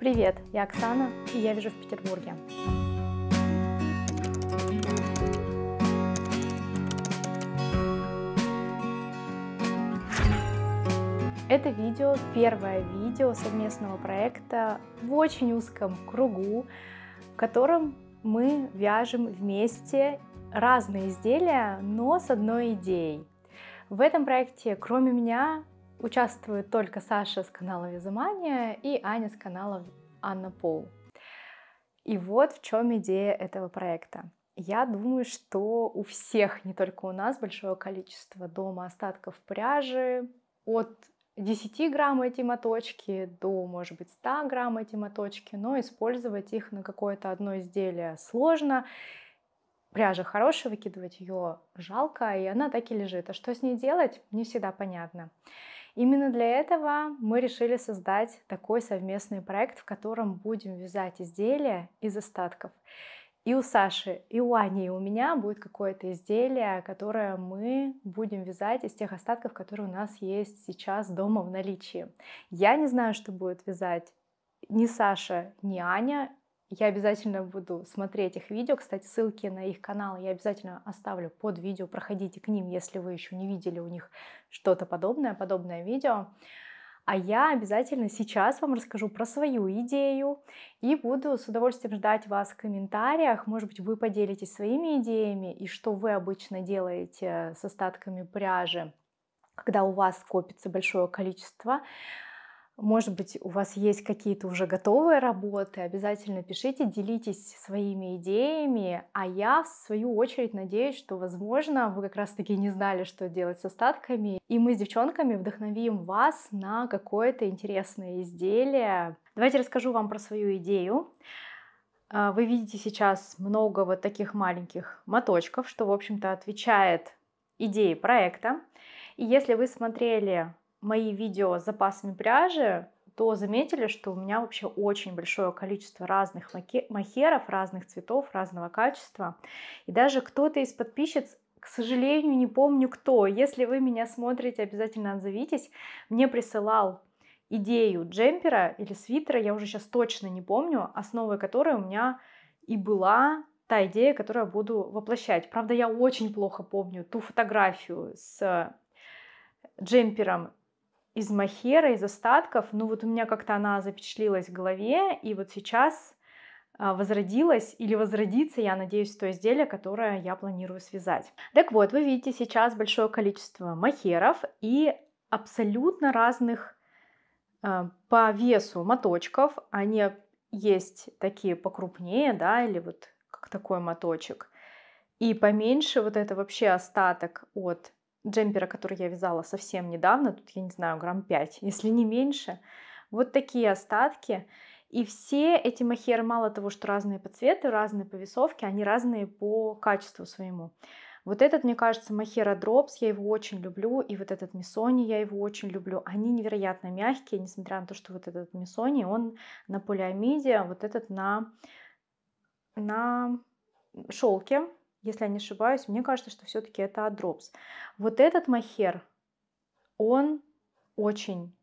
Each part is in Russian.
Привет, я Оксана, и я вижу в Петербурге. Это видео первое видео совместного проекта в очень узком кругу, в котором мы вяжем вместе разные изделия, но с одной идеей. В этом проекте, кроме меня, Участвуют только Саша с канала Визумания и Аня с канала Анна Пол. И вот в чем идея этого проекта. Я думаю, что у всех, не только у нас, большое количество дома остатков пряжи от 10 грамм эти моточки до, может быть, 100 грамм эти моточки, но использовать их на какое-то одно изделие сложно. Пряжа хорошая, выкидывать ее жалко, и она так и лежит. А что с ней делать, не всегда понятно. Именно для этого мы решили создать такой совместный проект, в котором будем вязать изделия из остатков. И у Саши, и у Ани, и у меня будет какое-то изделие, которое мы будем вязать из тех остатков, которые у нас есть сейчас дома в наличии. Я не знаю, что будет вязать ни Саша, ни Аня. Я обязательно буду смотреть их видео. Кстати, ссылки на их канал я обязательно оставлю под видео. Проходите к ним, если вы еще не видели у них что-то подобное, подобное видео. А я обязательно сейчас вам расскажу про свою идею и буду с удовольствием ждать вас в комментариях. Может быть, вы поделитесь своими идеями и что вы обычно делаете с остатками пряжи, когда у вас копится большое количество может быть, у вас есть какие-то уже готовые работы, обязательно пишите, делитесь своими идеями, а я, в свою очередь, надеюсь, что, возможно, вы как раз-таки не знали, что делать с остатками, и мы с девчонками вдохновим вас на какое-то интересное изделие. Давайте расскажу вам про свою идею. А, вы видите сейчас много вот таких маленьких моточков, что, в общем-то, отвечает идее проекта. И если вы смотрели мои видео с запасами пряжи, то заметили, что у меня вообще очень большое количество разных махеров, разных цветов, разного качества. И даже кто-то из подписчиц, к сожалению, не помню кто, если вы меня смотрите, обязательно отзовитесь, мне присылал идею джемпера или свитера, я уже сейчас точно не помню, основой которой у меня и была та идея, которую я буду воплощать. Правда, я очень плохо помню ту фотографию с джемпером из махера, из остатков, ну вот у меня как-то она запечатлилась в голове, и вот сейчас а, возродилась или возродится, я надеюсь, то изделие, которое я планирую связать. Так вот, вы видите сейчас большое количество махеров и абсолютно разных а, по весу моточков. Они есть такие покрупнее, да, или вот как такой моточек. И поменьше вот это вообще остаток от джемпера, который я вязала совсем недавно, тут, я не знаю, грамм 5, если не меньше. Вот такие остатки. И все эти махеры, мало того, что разные по цвету, разные по весовке, они разные по качеству своему. Вот этот, мне кажется, Махера Дропс, я его очень люблю, и вот этот Мисони я его очень люблю. Они невероятно мягкие, несмотря на то, что вот этот Мисони, он на полиамиде, а вот этот на, на шелке, если я не ошибаюсь. Мне кажется, что все-таки это Адропс. Вот этот махер, он очень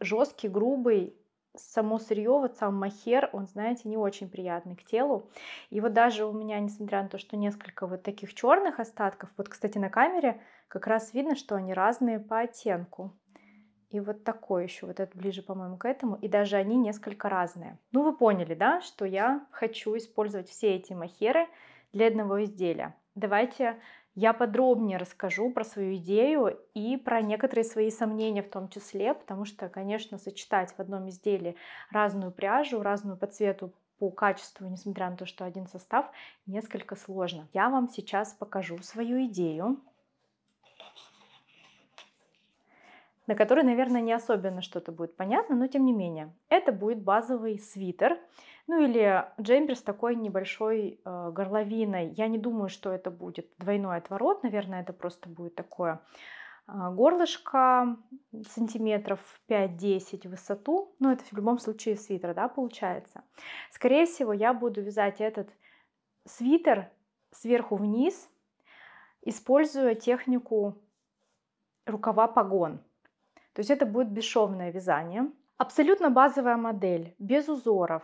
жесткий, грубый, само сырье, вот сам махер, он, знаете, не очень приятный к телу. И вот даже у меня, несмотря на то, что несколько вот таких черных остатков, вот, кстати, на камере как раз видно, что они разные по оттенку. И вот такой еще, вот это ближе, по-моему, к этому. И даже они несколько разные. Ну, вы поняли, да, что я хочу использовать все эти махеры, для одного изделия. Давайте я подробнее расскажу про свою идею и про некоторые свои сомнения в том числе, потому что, конечно, сочетать в одном изделии разную пряжу, разную по цвету, по качеству, несмотря на то, что один состав, несколько сложно. Я вам сейчас покажу свою идею, на которой, наверное, не особенно что-то будет понятно, но тем не менее. Это будет базовый свитер ну или джемпер с такой небольшой э, горловиной. Я не думаю, что это будет двойной отворот, наверное, это просто будет такое э, горлышко сантиметров 5-10 в высоту. Но ну, это в любом случае свитер, да, получается. Скорее всего, я буду вязать этот свитер сверху вниз, используя технику рукава погон. То есть это будет бесшовное вязание. Абсолютно базовая модель, без узоров,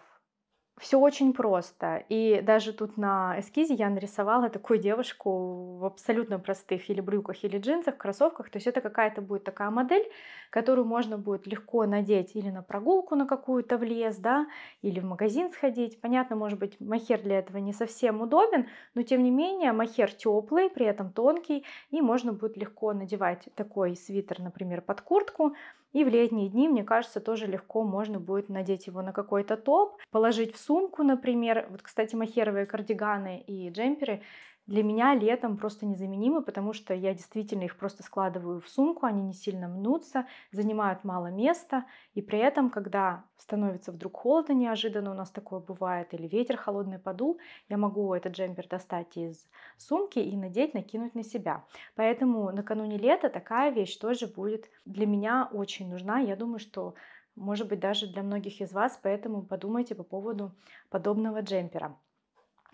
все очень просто. И даже тут на эскизе я нарисовала такую девушку в абсолютно простых или брюках, или джинсах, кроссовках. То есть это какая-то будет такая модель, которую можно будет легко надеть или на прогулку на какую-то в лес, да, или в магазин сходить. Понятно, может быть, махер для этого не совсем удобен, но тем не менее махер теплый, при этом тонкий, и можно будет легко надевать такой свитер, например, под куртку, и в летние дни, мне кажется, тоже легко можно будет надеть его на какой-то топ, положить в сумку, например. Вот, кстати, махеровые кардиганы и джемперы для меня летом просто незаменимы, потому что я действительно их просто складываю в сумку, они не сильно мнутся, занимают мало места, и при этом, когда становится вдруг холодно неожиданно, у нас такое бывает, или ветер холодный подул, я могу этот джемпер достать из сумки и надеть, накинуть на себя. Поэтому накануне лета такая вещь тоже будет для меня очень нужна. Я думаю, что может быть, даже для многих из вас, поэтому подумайте по поводу подобного джемпера.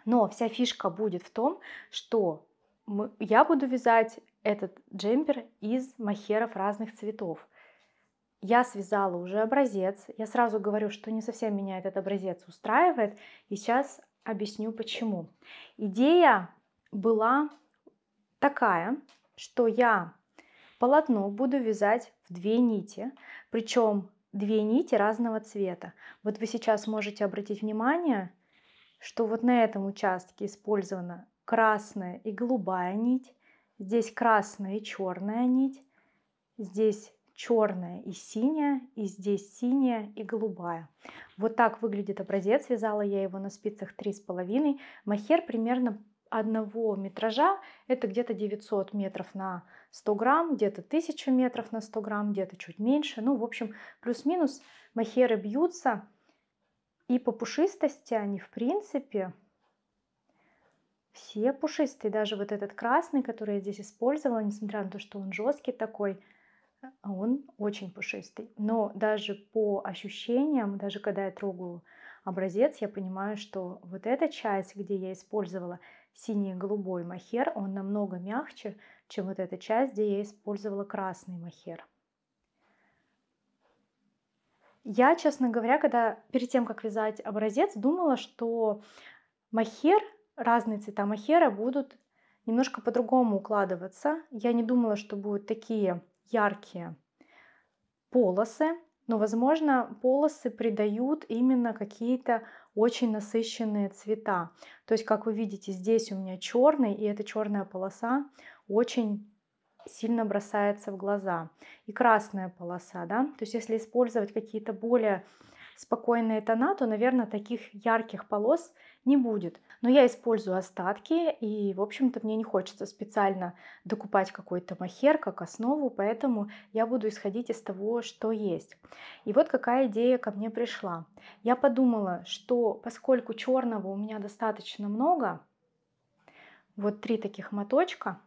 Но вся фишка будет в том, что мы, я буду вязать этот джемпер из махеров разных цветов. Я связала уже образец. Я сразу говорю, что не совсем меня этот образец устраивает. И сейчас объясню почему. Идея была такая, что я полотно буду вязать в две нити, причем две нити разного цвета. Вот вы сейчас можете обратить внимание, что вот на этом участке использована красная и голубая нить, здесь красная и черная нить, здесь черная и синяя, и здесь синяя и голубая. Вот так выглядит образец. Вязала я его на спицах 3,5. Махер примерно одного метража. Это где-то 900 метров на 100 грамм, где-то 1000 метров на 100 грамм, где-то чуть меньше. Ну, в общем, плюс-минус махеры бьются и по пушистости они, в принципе, все пушистые. Даже вот этот красный, который я здесь использовала, несмотря на то, что он жесткий такой, а он очень пушистый. Но даже по ощущениям, даже когда я трогаю образец, я понимаю, что вот эта часть, где я использовала синий и голубой махер, он намного мягче, чем вот эта часть, где я использовала красный махер. Я, честно говоря, когда перед тем, как вязать образец, думала, что махер, разные цвета махера будут немножко по-другому укладываться. Я не думала, что будут такие яркие полосы, но, возможно, полосы придают именно какие-то очень насыщенные цвета. То есть, как вы видите, здесь у меня черный, и эта черная полоса очень сильно бросается в глаза. И красная полоса, да, то есть если использовать какие-то более спокойные тона, то, наверное, таких ярких полос не будет. Но я использую остатки, и, в общем-то, мне не хочется специально докупать какой-то махер как основу, поэтому я буду исходить из того, что есть. И вот какая идея ко мне пришла. Я подумала, что поскольку черного у меня достаточно много, вот три таких моточка,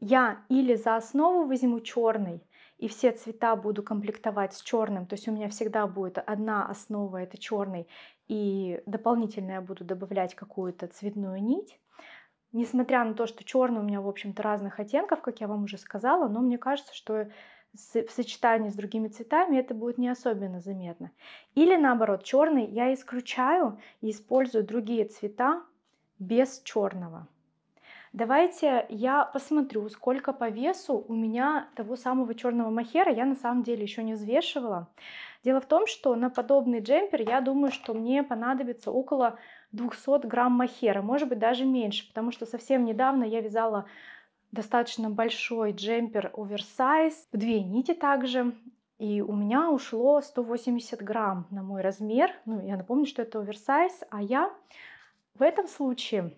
я или за основу возьму черный, и все цвета буду комплектовать с черным, то есть у меня всегда будет одна основа, это черный, и дополнительно я буду добавлять какую-то цветную нить. Несмотря на то, что черный у меня, в общем-то, разных оттенков, как я вам уже сказала, но мне кажется, что в сочетании с другими цветами это будет не особенно заметно. Или наоборот, черный я исключаю и использую другие цвета без черного. Давайте я посмотрю, сколько по весу у меня того самого черного махера. Я на самом деле еще не взвешивала. Дело в том, что на подобный джемпер я думаю, что мне понадобится около 200 грамм махера, может быть даже меньше, потому что совсем недавно я вязала достаточно большой джемпер оверсайз, в две нити также, и у меня ушло 180 грамм на мой размер. Ну, я напомню, что это оверсайз, а я в этом случае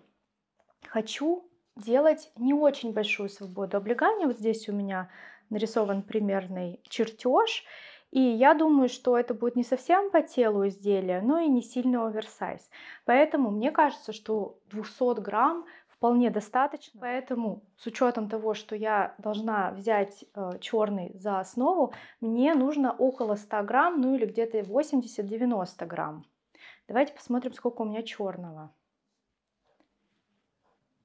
хочу делать не очень большую свободу облегания. Вот здесь у меня нарисован примерный чертеж. И я думаю, что это будет не совсем по телу изделия, но и не сильно оверсайз. Поэтому мне кажется, что 200 грамм вполне достаточно. Поэтому с учетом того, что я должна взять э, черный за основу, мне нужно около 100 грамм, ну или где-то 80-90 грамм. Давайте посмотрим, сколько у меня черного.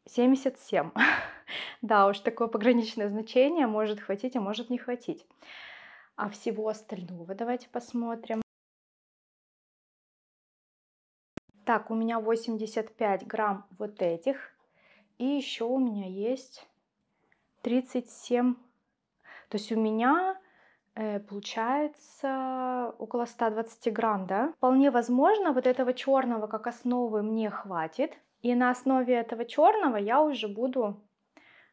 77. да, уж такое пограничное значение может хватить, а может не хватить. А всего остального давайте посмотрим. Так, у меня 85 грамм вот этих. И еще у меня есть 37. То есть у меня э, получается около 120 грамм, да? Вполне возможно, вот этого черного как основы мне хватит. И на основе этого черного я уже буду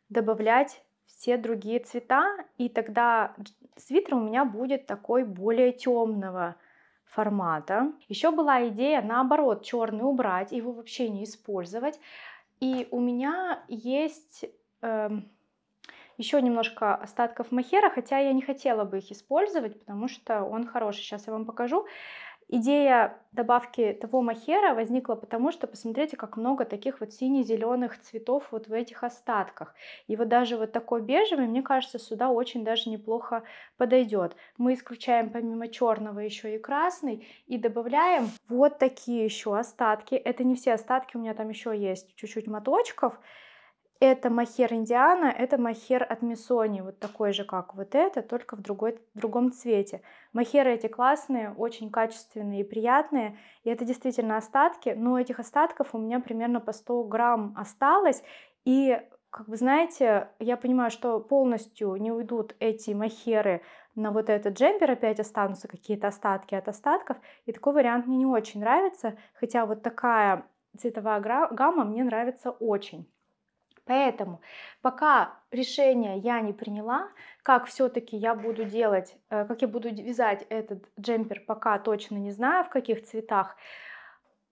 добавлять все другие цвета, и тогда свитер у меня будет такой более темного формата. Еще была идея наоборот черный убрать, его вообще не использовать. И у меня есть э, эм, еще немножко остатков махера, хотя я не хотела бы их использовать, потому что он хороший. Сейчас я вам покажу. Идея добавки того махера возникла потому, что посмотрите, как много таких вот сине-зеленых цветов вот в этих остатках. И вот даже вот такой бежевый, мне кажется, сюда очень даже неплохо подойдет. Мы исключаем помимо черного еще и красный и добавляем вот такие еще остатки. Это не все остатки, у меня там еще есть чуть-чуть моточков. Это мохер индиана, это мохер от Миссони, вот такой же, как вот это, только в другой, в другом цвете. Мохеры эти классные, очень качественные и приятные, и это действительно остатки, но этих остатков у меня примерно по 100 грамм осталось, и как вы знаете, я понимаю, что полностью не уйдут эти махеры на вот этот джемпер, опять останутся какие-то остатки от остатков, и такой вариант мне не очень нравится, хотя вот такая цветовая гамма мне нравится очень. Поэтому пока решение я не приняла, как все-таки я буду делать, э, как я буду вязать этот джемпер, пока точно не знаю, в каких цветах.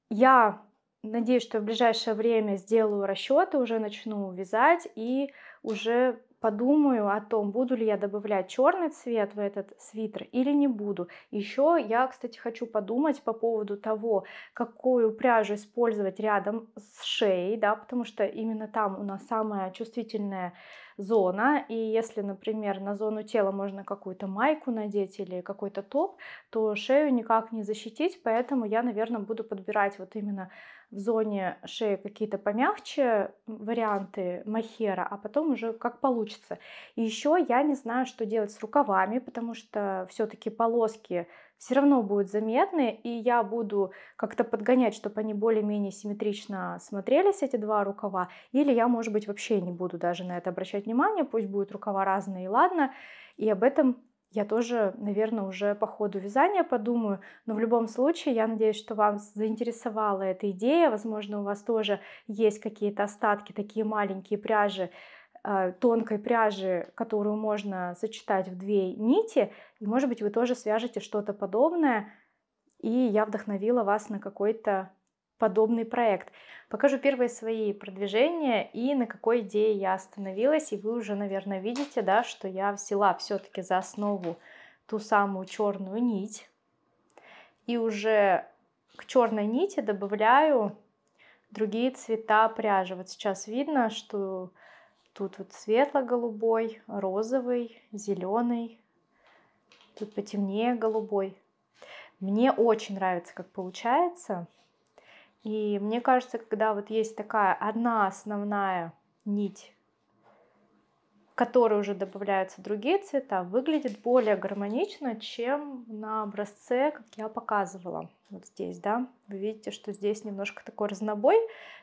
Я надеюсь, что в ближайшее время сделаю расчеты, уже начну вязать и уже подумаю о том, буду ли я добавлять черный цвет в этот свитер или не буду. Еще я, кстати, хочу подумать по поводу того, какую пряжу использовать рядом с шеей, да, потому что именно там у нас самая чувствительная зона. И если, например, на зону тела можно какую-то майку надеть или какой-то топ, то шею никак не защитить, поэтому я, наверное, буду подбирать вот именно в зоне шеи какие-то помягче варианты махера, а потом уже как получится. И еще я не знаю, что делать с рукавами, потому что все-таки полоски все равно будут заметны, и я буду как-то подгонять, чтобы они более-менее симметрично смотрелись, эти два рукава, или я, может быть, вообще не буду даже на это обращать внимание, пусть будут рукава разные, и ладно, и об этом я тоже, наверное, уже по ходу вязания подумаю, но в любом случае я надеюсь, что вам заинтересовала эта идея, возможно, у вас тоже есть какие-то остатки, такие маленькие пряжи, а, тонкой пряжи, которую можно сочетать в две нити. И, может быть, вы тоже свяжете что-то подобное. И я вдохновила вас на какой-то подобный проект. Покажу первые свои продвижения и на какой идее я остановилась. И вы уже, наверное, видите, да, что я взяла все-таки за основу ту самую черную нить. И уже к черной нити добавляю другие цвета пряжи. Вот сейчас видно, что Тут вот светло-голубой, розовый, зеленый. Тут потемнее голубой. Мне очень нравится, как получается. И мне кажется, когда вот есть такая одна основная нить которые уже добавляются другие цвета, выглядит более гармонично, чем на образце, как я показывала. Вот здесь, да, вы видите, что здесь немножко такой разнобой,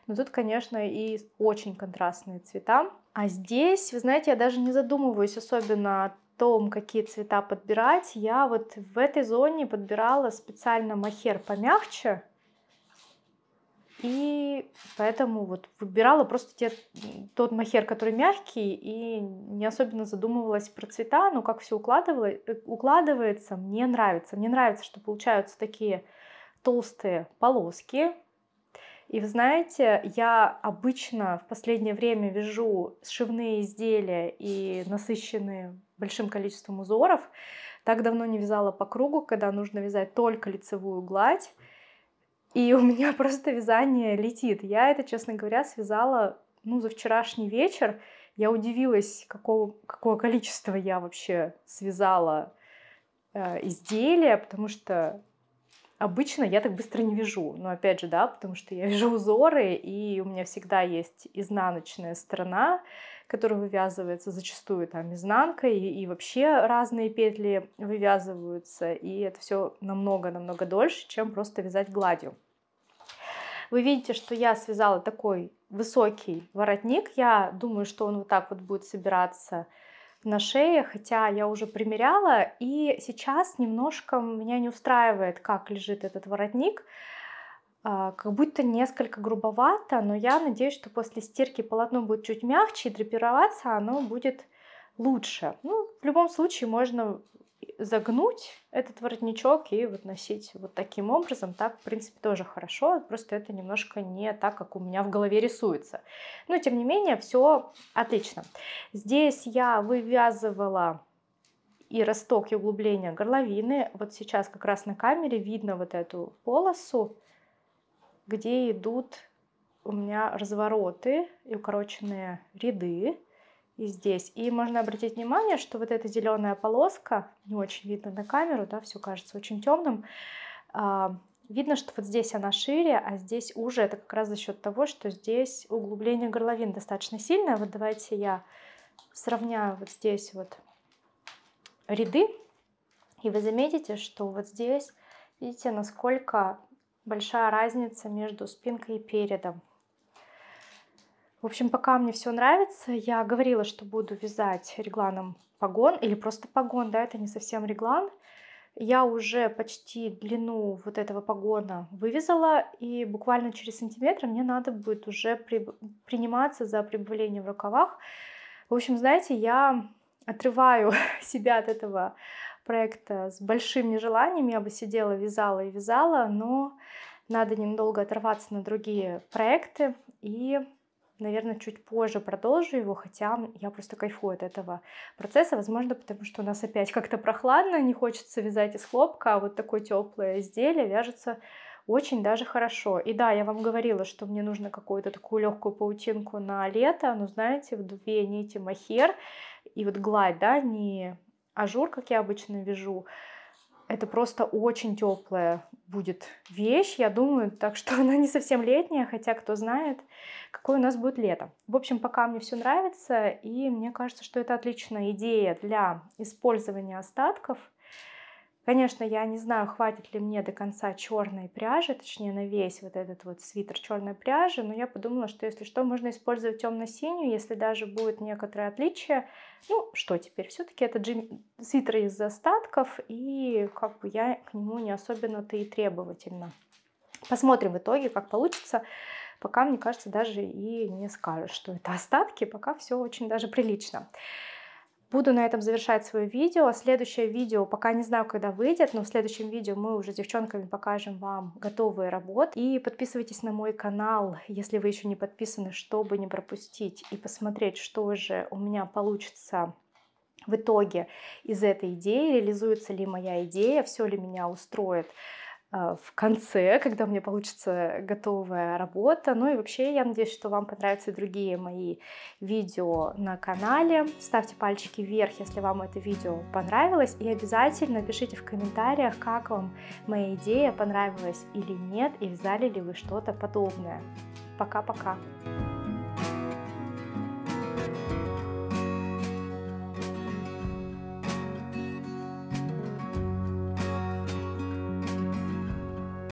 но тут, конечно, и очень контрастные цвета. А здесь, вы знаете, я даже не задумываюсь особенно о том, какие цвета подбирать. Я вот в этой зоне подбирала специально махер помягче, и поэтому вот выбирала просто те, тот махер, который мягкий, и не особенно задумывалась про цвета, но как все э, укладывается, мне нравится. Мне нравится, что получаются такие толстые полоски. И вы знаете, я обычно в последнее время вяжу сшивные изделия и насыщенные большим количеством узоров. Так давно не вязала по кругу, когда нужно вязать только лицевую гладь и у меня просто вязание летит. Я это, честно говоря, связала ну, за вчерашний вечер. Я удивилась, какого, какое количество я вообще связала э, изделия, потому что обычно я так быстро не вяжу. Но опять же, да, потому что я вяжу узоры, и у меня всегда есть изнаночная сторона, которая вывязывается зачастую там изнанкой, и, и вообще разные петли вывязываются, и это все намного-намного дольше, чем просто вязать гладью. Вы видите, что я связала такой высокий воротник. Я думаю, что он вот так вот будет собираться на шее, хотя я уже примеряла, и сейчас немножко меня не устраивает, как лежит этот воротник. А, как будто несколько грубовато, но я надеюсь, что после стирки полотно будет чуть мягче, и драпироваться оно будет лучше. Ну, в любом случае можно загнуть этот воротничок и вот носить вот таким образом. Так, в принципе, тоже хорошо, просто это немножко не так, как у меня в голове рисуется. Но, тем не менее, все отлично. Здесь я вывязывала и росток, и углубление горловины. Вот сейчас как раз на камере видно вот эту полосу, где идут у меня развороты и укороченные ряды и здесь. И можно обратить внимание, что вот эта зеленая полоска, не очень видно на камеру, да, все кажется очень темным, а, видно, что вот здесь она шире, а здесь уже. Это как раз за счет того, что здесь углубление горловин достаточно сильное. Вот давайте я сравняю вот здесь вот ряды, и вы заметите, что вот здесь, видите, насколько большая разница между спинкой и передом. В общем, пока мне все нравится, я говорила, что буду вязать регланом погон или просто погон, да, это не совсем реглан. Я уже почти длину вот этого погона вывязала, и буквально через сантиметр мне надо будет уже при... приниматься за прибавление в рукавах. В общем, знаете, я отрываю себя от этого проекта с большим нежеланием. Я бы сидела, вязала и вязала, но надо немного оторваться на другие проекты и наверное, чуть позже продолжу его, хотя я просто кайфую от этого процесса, возможно, потому что у нас опять как-то прохладно, не хочется вязать из хлопка, а вот такое теплое изделие вяжется очень даже хорошо. И да, я вам говорила, что мне нужно какую-то такую легкую паутинку на лето, ну знаете, в две нити махер и вот гладь, да, не ажур, как я обычно вяжу, это просто очень теплая будет вещь, я думаю, так что она не совсем летняя, хотя кто знает, какое у нас будет лето. В общем, пока мне все нравится, и мне кажется, что это отличная идея для использования остатков – Конечно, я не знаю, хватит ли мне до конца черной пряжи, точнее на весь вот этот вот свитер черной пряжи, но я подумала, что если что, можно использовать темно-синюю, если даже будет некоторое отличие. Ну, что теперь, все-таки это джим... свитер из остатков, и как бы я к нему не особенно-то и требовательна. Посмотрим в итоге, как получится. Пока, мне кажется, даже и не скажешь, что это остатки, пока все очень даже прилично. Буду на этом завершать свое видео. А следующее видео, пока не знаю, когда выйдет, но в следующем видео мы уже с девчонками покажем вам готовые работы. И подписывайтесь на мой канал, если вы еще не подписаны, чтобы не пропустить и посмотреть, что же у меня получится в итоге из этой идеи, реализуется ли моя идея, все ли меня устроит а, в конце, когда у меня получится готовая работа. Ну и вообще, я надеюсь, что вам понравятся и другие мои видео на канале. Ставьте пальчики вверх, если вам это видео понравилось. И обязательно пишите в комментариях, как вам моя идея, понравилась или нет, и взяли ли вы что-то подобное. Пока-пока!